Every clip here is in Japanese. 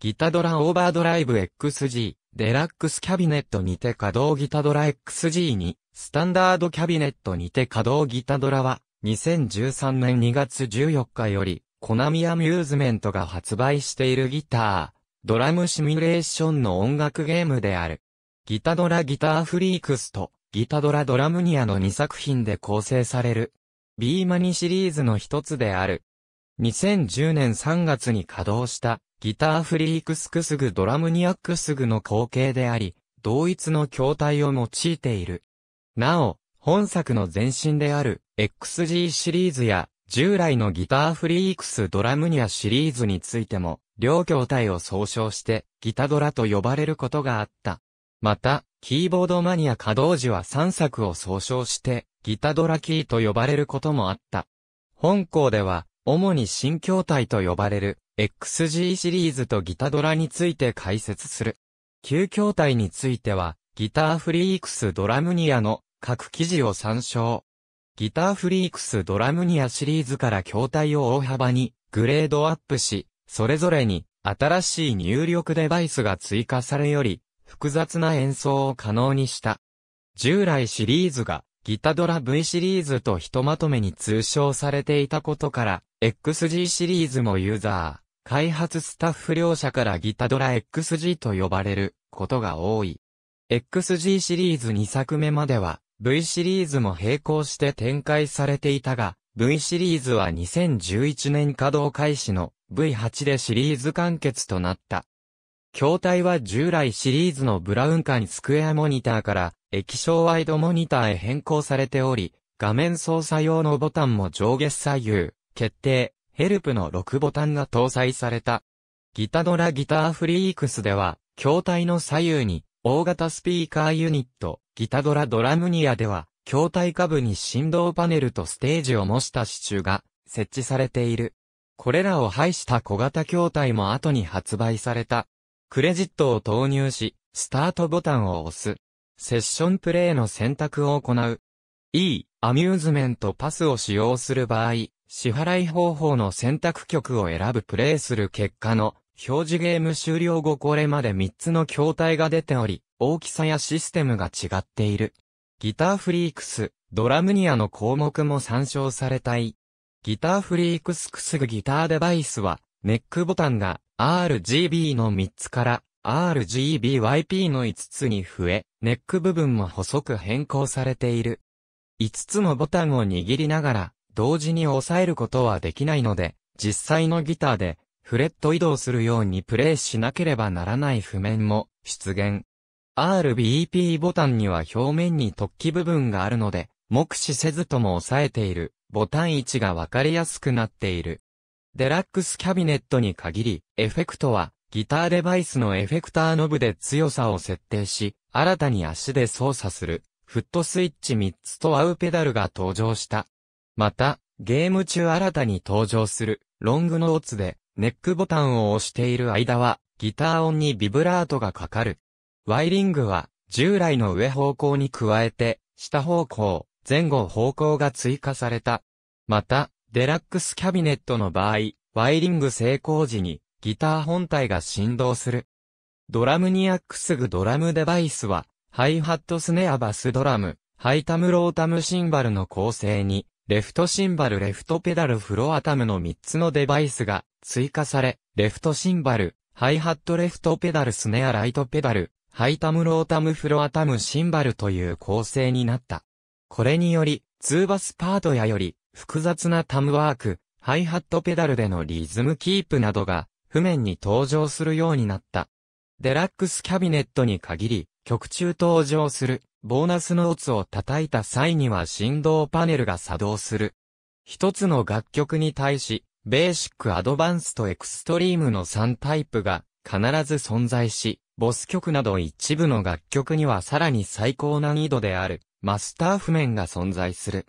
ギタドラオーバードライブ XG、デラックスキャビネットにて稼働ギタドラ XG に、スタンダードキャビネットにて稼働ギタドラは、2013年2月14日より、コナミアミューズメントが発売しているギター、ドラムシミュレーションの音楽ゲームである。ギタドラギターフリークスと、ギタドラドラムニアの2作品で構成される。ビーマニシリーズの一つである。2010年3月に稼働したギターフリークスクスグドラムニアックスグの後継であり、同一の筐体を用いている。なお、本作の前身である XG シリーズや従来のギターフリークスドラムニアシリーズについても、両筐体を総称してギタドラと呼ばれることがあった。また、キーボードマニア稼働時は3作を総称してギタドラキーと呼ばれることもあった。本校では、主に新筐体と呼ばれる XG シリーズとギタドラについて解説する。旧筐体については、ギターフリークスドラムニアの各記事を参照。ギターフリークスドラムニアシリーズから筐体を大幅にグレードアップし、それぞれに新しい入力デバイスが追加されより、複雑な演奏を可能にした。従来シリーズがギタドラ V シリーズとひとまとめに通称されていたことから、XG シリーズもユーザー。開発スタッフ両者からギタドラ XG と呼ばれることが多い。XG シリーズ2作目までは V シリーズも並行して展開されていたが、V シリーズは2011年稼働開始の V8 でシリーズ完結となった。筐体は従来シリーズのブラウン管スクエアモニターから液晶ワイドモニターへ変更されており、画面操作用のボタンも上下左右、決定、ヘルプの6ボタンが搭載された。ギタドラギターフリークスでは、筐体の左右に、大型スピーカーユニット、ギタドラドラムニアでは、筐体下部に振動パネルとステージを模した支柱が設置されている。これらを排した小型筐体も後に発売された。クレジットを投入し、スタートボタンを押す。セッションプレイの選択を行う。E、アミューズメントパスを使用する場合、支払い方法の選択局を選ぶプレイする結果の表示ゲーム終了後これまで3つの筐体が出ており、大きさやシステムが違っている。ギターフリークス、ドラムニアの項目も参照されたい。ギターフリークスくすぐギターデバイスは、ネックボタンが RGB の3つから RGBYP の5つに増え、ネック部分も細く変更されている。5つのボタンを握りながら、同時に抑えることはできないので、実際のギターで、フレット移動するようにプレイしなければならない譜面も出現。RBEP ボタンには表面に突起部分があるので、目視せずとも押さえている、ボタン位置がわかりやすくなっている。デラックスキャビネットに限り、エフェクトは、ギターデバイスのエフェクターノブで強さを設定し、新たに足で操作する、フットスイッチ3つと合うペダルが登場した。また、ゲーム中新たに登場する、ロングノーツで、ネックボタンを押している間は、ギター音にビブラートがかかる。ワイリングは、従来の上方向に加えて、下方向、前後方向が追加された。また、デラックスキャビネットの場合、ワイリング成功時に、ギター本体が振動する。ドラムにアックスグドラムデバイスは、ハイハットスネアバスドラム、ハイタムロータムシンバルの構成に、レフトシンバル、レフトペダル、フロアタムの3つのデバイスが追加され、レフトシンバル、ハイハットレフトペダル、スネアライトペダル、ハイタムロータムフロアタムシンバルという構成になった。これにより、ツーバスパートやより、複雑なタムワーク、ハイハットペダルでのリズムキープなどが、譜面に登場するようになった。デラックスキャビネットに限り、曲中登場するボーナスノーツを叩いた際には振動パネルが作動する。一つの楽曲に対し、ベーシックアドバンスとエクストリームの3タイプが必ず存在し、ボス曲など一部の楽曲にはさらに最高難易度であるマスター譜面が存在する。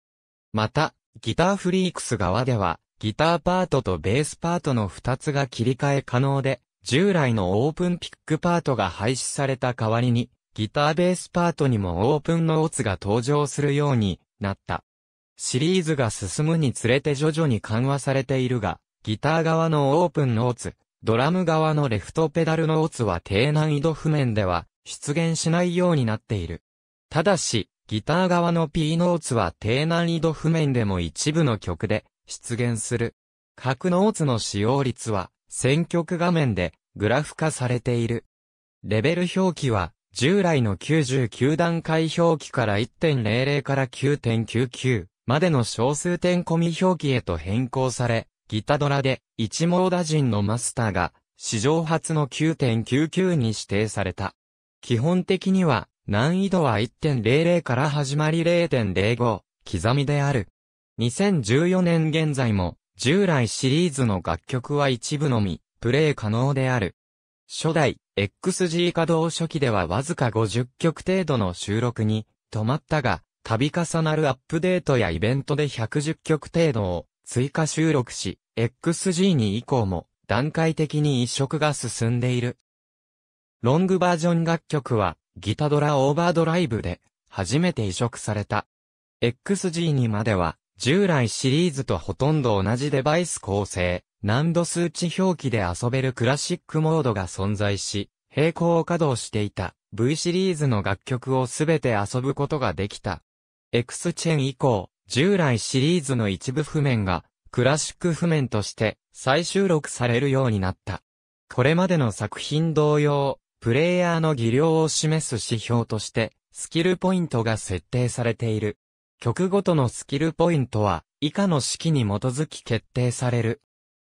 また、ギターフリークス側では、ギターパートとベースパートの2つが切り替え可能で、従来のオープンピックパートが廃止された代わりに、ギターベースパートにもオープンノーツが登場するようになった。シリーズが進むにつれて徐々に緩和されているが、ギター側のオープンノーツ、ドラム側のレフトペダルノーツは低難易度譜面では出現しないようになっている。ただし、ギター側の P ノーツは低難易度譜面でも一部の曲で出現する。各ノーツの使用率は選曲画面でグラフ化されている。レベル表記は従来の99段階表記から1.00から9.99までの小数点込み表記へと変更され、ギタドラで一モーダ人のマスターが史上初の9.99に指定された。基本的には難易度は1.00から始まり0.05刻みである。2014年現在も従来シリーズの楽曲は一部のみプレイ可能である。初代 XG 稼働初期ではわずか50曲程度の収録に止まったが、度重なるアップデートやイベントで110曲程度を追加収録し、XG に以降も段階的に移植が進んでいる。ロングバージョン楽曲はギタドラオーバードライブで初めて移植された。XG にまでは従来シリーズとほとんど同じデバイス構成難度数値表記で遊べるクラシックモードが存在し、並行稼働していた V シリーズの楽曲をすべて遊ぶことができた。X チェン以降、従来シリーズの一部譜面がクラシック譜面として再収録されるようになった。これまでの作品同様、プレイヤーの技量を示す指標として、スキルポイントが設定されている。曲ごとのスキルポイントは、以下の式に基づき決定される。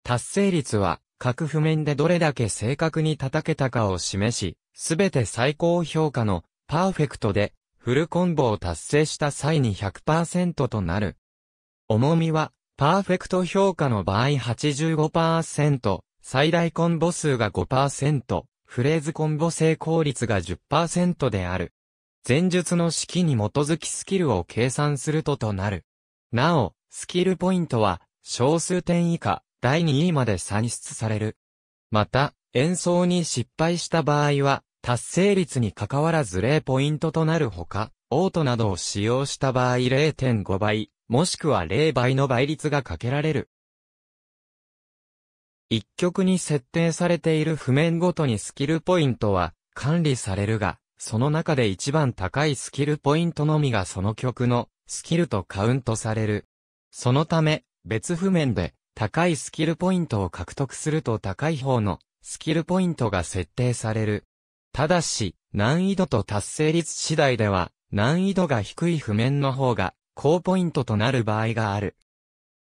達成率は、各譜面でどれだけ正確に叩けたかを示し、すべて最高評価のパーフェクトでフルコンボを達成した際に100%となる。重みはパーフェクト評価の場合85%、最大コンボ数が5%、フレーズコンボ成功率が10%である。前述の式に基づきスキルを計算するととなる。なお、スキルポイントは、小数点以下、第2位まで算出される。また、演奏に失敗した場合は、達成率に関わらず0ポイントとなるほか、オートなどを使用した場合0.5倍、もしくは0倍の倍率がかけられる。一曲に設定されている譜面ごとにスキルポイントは管理されるが、その中で一番高いスキルポイントのみがその曲のスキルとカウントされる。そのため、別譜面で高いスキルポイントを獲得すると高い方のスキルポイントが設定される。ただし、難易度と達成率次第では、難易度が低い譜面の方が高ポイントとなる場合がある。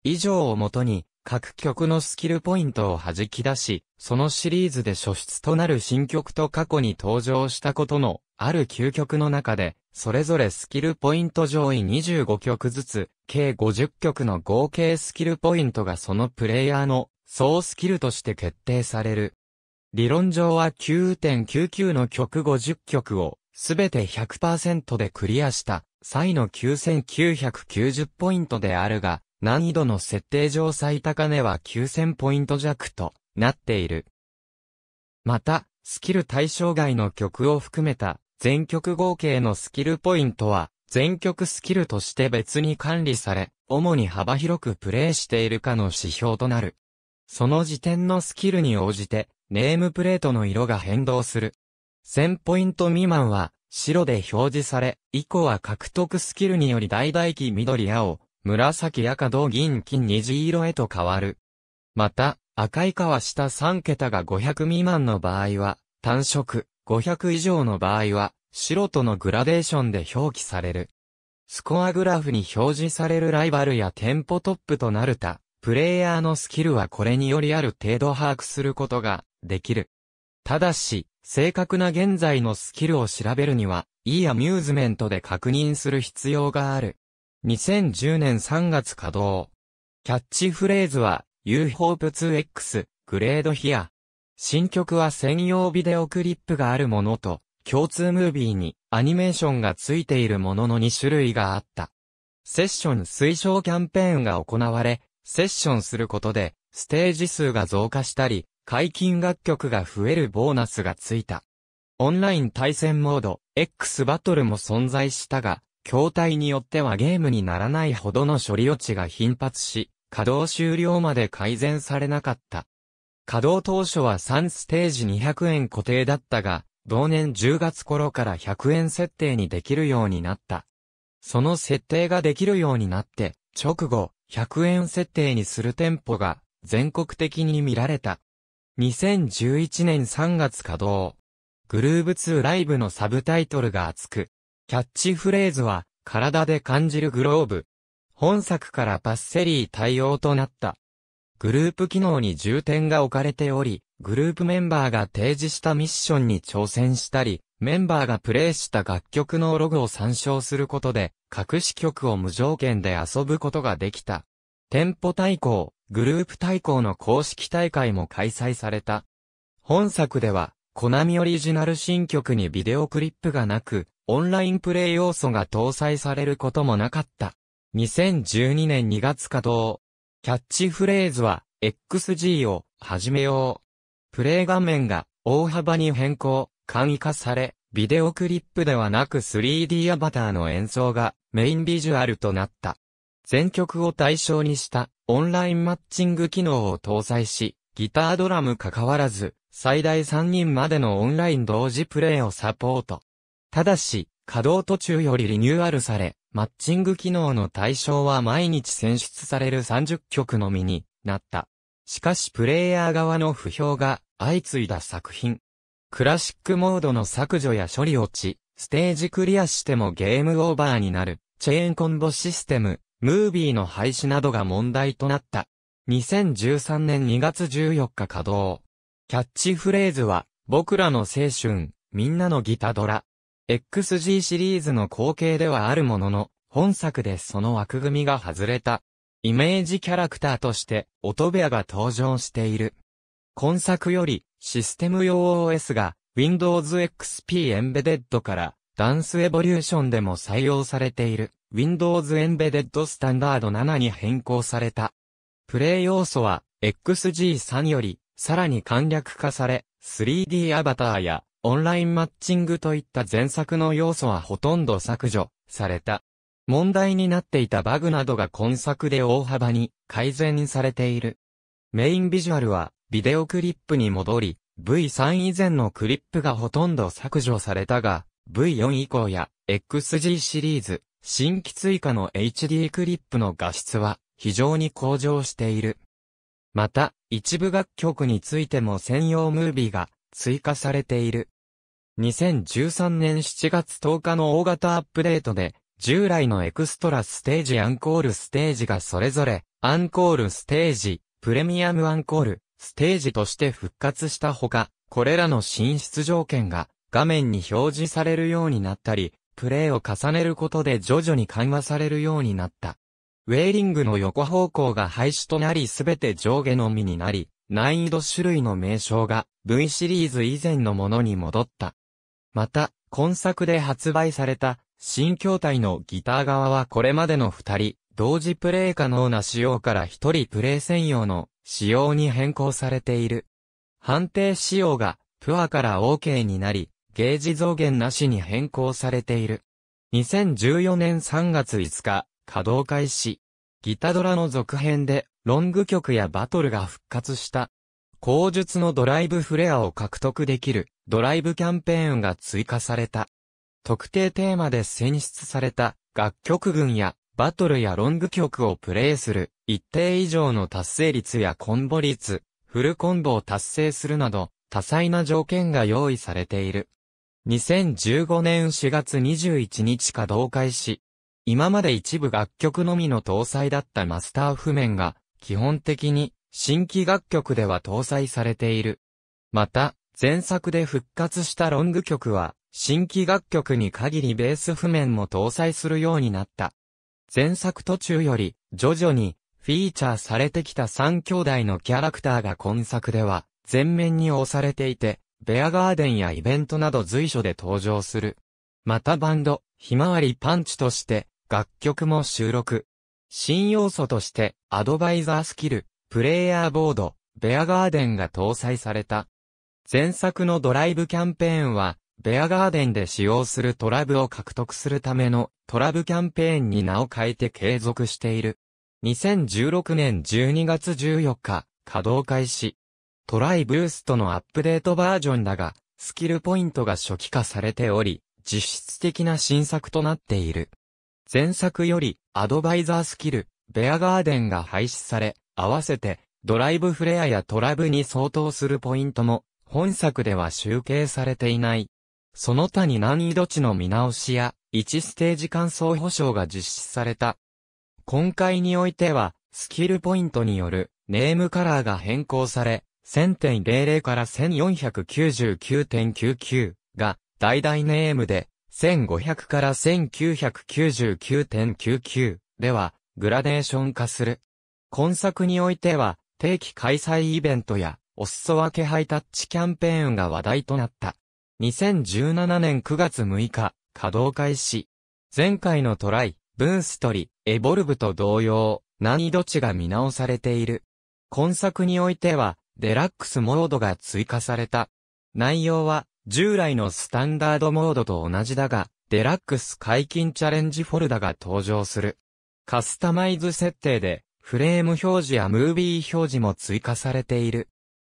以上をもとに、各曲のスキルポイントを弾き出し、そのシリーズで初出となる新曲と過去に登場したことのある9曲の中で、それぞれスキルポイント上位25曲ずつ、計50曲の合計スキルポイントがそのプレイヤーの総スキルとして決定される。理論上は9.99の曲50曲を、すべて100%でクリアした、際の9990ポイントであるが、難易度の設定上最高値は9000ポイント弱となっている。また、スキル対象外の曲を含めた全曲合計のスキルポイントは全曲スキルとして別に管理され、主に幅広くプレイしているかの指標となる。その時点のスキルに応じて、ネームプレートの色が変動する。1000ポイント未満は、白で表示され、以降は獲得スキルにより大々期緑青、紫赤銅銀金虹色へと変わる。また、赤いは下3桁が500未満の場合は、単色、500以上の場合は、白とのグラデーションで表記される。スコアグラフに表示されるライバルやテンポトップとなるた、プレイヤーのスキルはこれによりある程度把握することができる。ただし、正確な現在のスキルを調べるには、いいアミューズメントで確認する必要がある。2010年3月稼働。キャッチフレーズは、You Hope 2X、グレードヒア。新曲は専用ビデオクリップがあるものと、共通ムービーにアニメーションがついているものの2種類があった。セッション推奨キャンペーンが行われ、セッションすることで、ステージ数が増加したり、解禁楽曲が増えるボーナスがついた。オンライン対戦モード、X バトルも存在したが、筐体によってはゲームにならないほどの処理落ちが頻発し、稼働終了まで改善されなかった。稼働当初は3ステージ200円固定だったが、同年10月頃から100円設定にできるようになった。その設定ができるようになって、直後、100円設定にする店舗が全国的に見られた。2011年3月稼働。グルーブ2ライブのサブタイトルが熱く、キャッチフレーズは、体で感じるグローブ。本作からパッセリー対応となった。グループ機能に重点が置かれており、グループメンバーが提示したミッションに挑戦したり、メンバーがプレイした楽曲のログを参照することで、隠し曲を無条件で遊ぶことができた。テンポ対抗、グループ対抗の公式大会も開催された。本作では、コナミオリジナル新曲にビデオクリップがなく、オンラインプレイ要素が搭載されることもなかった。2012年2月稼働。キャッチフレーズは、XG を始めよう。プレイ画面が大幅に変更、簡易化され、ビデオクリップではなく 3D アバターの演奏がメインビジュアルとなった。全曲を対象にしたオンラインマッチング機能を搭載し、ギタードラム関わらず、最大3人までのオンライン同時プレイをサポート。ただし、稼働途中よりリニューアルされ、マッチング機能の対象は毎日選出される30曲のみになった。しかしプレイヤー側の不評が相次いだ作品。クラシックモードの削除や処理落ち、ステージクリアしてもゲームオーバーになる、チェーンコンボシステム、ムービーの廃止などが問題となった。2013年2月14日稼働。キャッチフレーズは、僕らの青春、みんなのギタドラ。XG シリーズの後継ではあるものの、本作でその枠組みが外れた。イメージキャラクターとして、音部屋が登場している。今作より、システム用 OS が、Windows XP Embedded から、ダンスエボリューションでも採用されている、Windows Embedded Standard 7に変更された。プレイ要素は、XG3 より、さらに簡略化され、3D アバターやオンラインマッチングといった前作の要素はほとんど削除された。問題になっていたバグなどが今作で大幅に改善されている。メインビジュアルはビデオクリップに戻り、V3 以前のクリップがほとんど削除されたが、V4 以降や XG シリーズ、新規追加の HD クリップの画質は非常に向上している。また、一部楽曲についても専用ムービーが追加されている。2013年7月10日の大型アップデートで、従来のエクストラステージアンコールステージがそれぞれ、アンコールステージ、プレミアムアンコール、ステージとして復活したほか、これらの進出条件が画面に表示されるようになったり、プレイを重ねることで徐々に緩和されるようになった。ウェーリングの横方向が廃止となりすべて上下のみになり、難易度種類の名称が V シリーズ以前のものに戻った。また、今作で発売された、新筐体のギター側はこれまでの二人、同時プレイ可能な仕様から一人プレイ専用の仕様に変更されている。判定仕様が、プアから OK になり、ゲージ増減なしに変更されている。2014年3月5日、稼働開始。ギタドラの続編で、ロング曲やバトルが復活した。口述のドライブフレアを獲得できる。ドライブキャンペーンが追加された。特定テーマで選出された楽曲群やバトルやロング曲をプレイする一定以上の達成率やコンボ率、フルコンボを達成するなど多彩な条件が用意されている。2015年4月21日稼働開始。今まで一部楽曲のみの搭載だったマスター譜面が基本的に新規楽曲では搭載されている。また、前作で復活したロング曲は、新規楽曲に限りベース譜面も搭載するようになった。前作途中より、徐々に、フィーチャーされてきた三兄弟のキャラクターが今作では、全面に押されていて、ベアガーデンやイベントなど随所で登場する。またバンド、ひまわりパンチとして、楽曲も収録。新要素として、アドバイザースキル、プレイヤーボード、ベアガーデンが搭載された。前作のドライブキャンペーンは、ベアガーデンで使用するトラブを獲得するためのトラブキャンペーンに名を変えて継続している。2016年12月14日、稼働開始。トライブーストのアップデートバージョンだが、スキルポイントが初期化されており、実質的な新作となっている。前作より、アドバイザースキル、ベアガーデンが廃止され、合わせて、ドライブフレアやトラブに相当するポイントも本作では集計されていない。その他に難易度値の見直しや、1ステージ間奏保証が実施された。今回においては、スキルポイントによるネームカラーが変更され、1000.00から1499.99が代々ネームで、1500から1999.99ではグラデーション化する。今作においては定期開催イベントやお裾分けハイタッチキャンペーンが話題となった。2017年9月6日、稼働開始。前回のトライ、ブーストリ、エボルブと同様、難易度値が見直されている。今作においては、デラックスモードが追加された。内容は、従来のスタンダードモードと同じだが、デラックス解禁チャレンジフォルダが登場する。カスタマイズ設定で、フレーム表示やムービー表示も追加されている。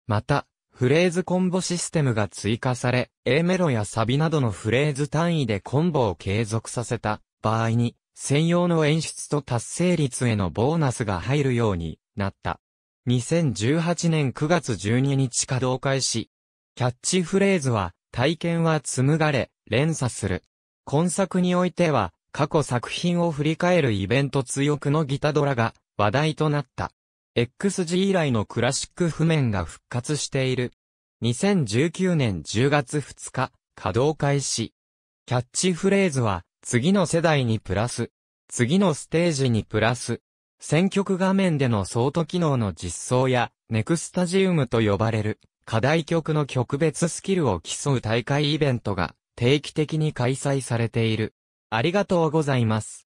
また、フレーズコンボシステムが追加され、A メロやサビなどのフレーズ単位でコンボを継続させた場合に、専用の演出と達成率へのボーナスが入るようになった。2018年9月12日稼働開始。キャッチフレーズは、体験は紡がれ、連鎖する。今作においては、過去作品を振り返るイベント強くのギタドラが話題となった。XG 以来のクラシック譜面が復活している。2019年10月2日、稼働開始。キャッチフレーズは、次の世代にプラス、次のステージにプラス、選曲画面でのソート機能の実装や、ネクスタジウムと呼ばれる、課題曲の曲別スキルを競う大会イベントが定期的に開催されている。ありがとうございます。